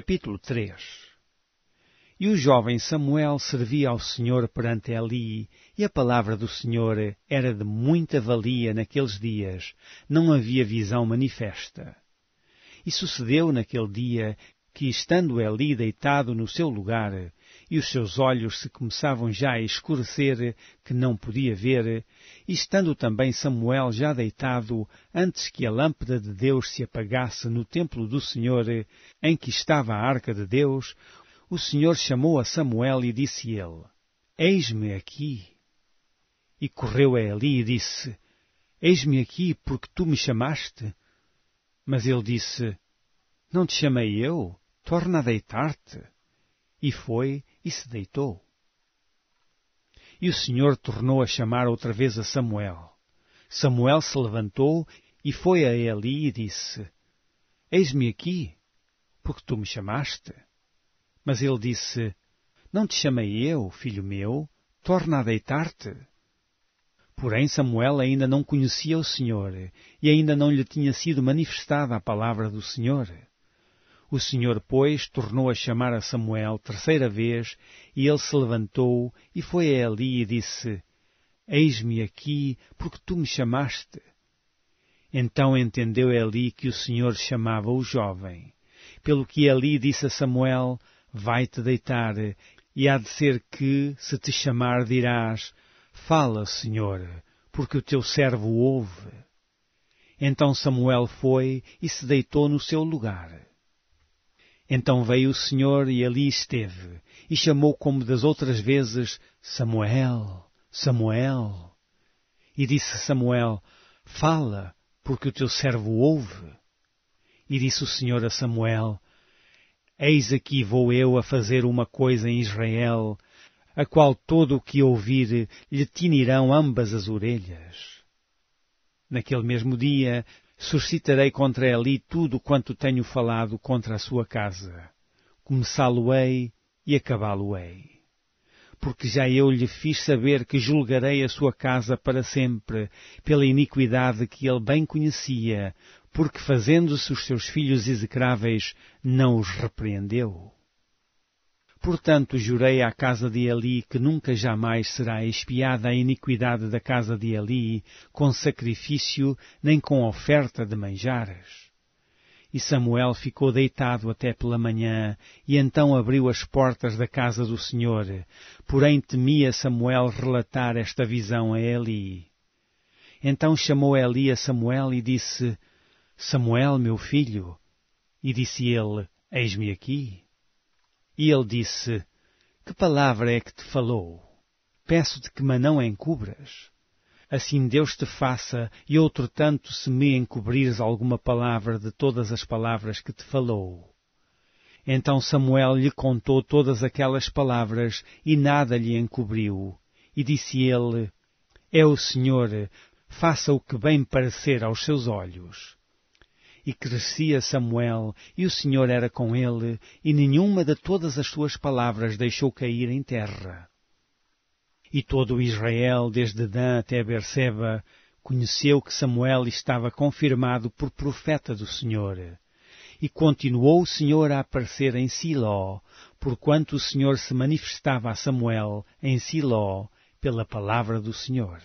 Capítulo 3 E o jovem Samuel servia ao Senhor perante Eli, e a palavra do Senhor era de muita valia naqueles dias, não havia visão manifesta. E sucedeu naquele dia que, estando Eli deitado no seu lugar, e os seus olhos se começavam já a escurecer, que não podia ver, e estando também Samuel já deitado, antes que a lâmpada de Deus se apagasse no templo do Senhor, em que estava a arca de Deus, o Senhor chamou a Samuel e disse ele, Eis-me aqui. E correu a Eli e disse, Eis-me aqui porque tu me chamaste. Mas ele disse, Não te chamei eu, torna a deitar-te. E foi e se deitou. E o Senhor tornou a chamar outra vez a Samuel. Samuel se levantou e foi a Eli e disse, Eis-me aqui, porque tu me chamaste. Mas ele disse, Não te chamei eu, filho meu, torna a deitar-te. Porém, Samuel ainda não conhecia o Senhor, e ainda não lhe tinha sido manifestada a palavra do Senhor. O Senhor, pois, tornou a chamar a Samuel terceira vez, e ele se levantou e foi a Eli e disse, Eis-me aqui, porque tu me chamaste. Então entendeu Eli que o Senhor chamava o jovem. Pelo que Eli disse a Samuel, Vai-te deitar, e há de ser que, se te chamar, dirás, Fala, Senhor, porque o teu servo ouve. Então Samuel foi e se deitou no seu lugar. Então veio o Senhor e ali esteve, e chamou como das outras vezes, Samuel, Samuel. E disse Samuel, Fala, porque o teu servo ouve. E disse o Senhor a Samuel, Eis aqui vou eu a fazer uma coisa em Israel, a qual todo o que ouvir lhe tinirão ambas as orelhas. Naquele mesmo dia suscitarei contra Eli tudo quanto tenho falado contra a sua casa. Começá-lo-ei e acabá-lo-ei. Porque já eu lhe fiz saber que julgarei a sua casa para sempre, pela iniquidade que ele bem conhecia, porque fazendo-se os seus filhos execráveis, não os repreendeu. Portanto, jurei à casa de Eli que nunca jamais será expiada a iniquidade da casa de Eli com sacrifício nem com oferta de manjares. E Samuel ficou deitado até pela manhã, e então abriu as portas da casa do Senhor, porém temia Samuel relatar esta visão a Eli. Então chamou Eli a Samuel e disse, Samuel, meu filho. E disse ele, Eis-me aqui. E ele disse, Que palavra é que te falou? Peço-te que me não encubras. Assim Deus te faça, e outro tanto se me encobrires alguma palavra de todas as palavras que te falou. Então Samuel lhe contou todas aquelas palavras, e nada lhe encobriu. E disse ele, É o Senhor, faça o que bem parecer aos seus olhos. E crescia Samuel, e o Senhor era com ele, e nenhuma de todas as suas palavras deixou cair em terra. E todo Israel, desde Dan até Berseba, conheceu que Samuel estava confirmado por profeta do Senhor. E continuou o Senhor a aparecer em Siló, porquanto o Senhor se manifestava a Samuel em Siló pela palavra do Senhor.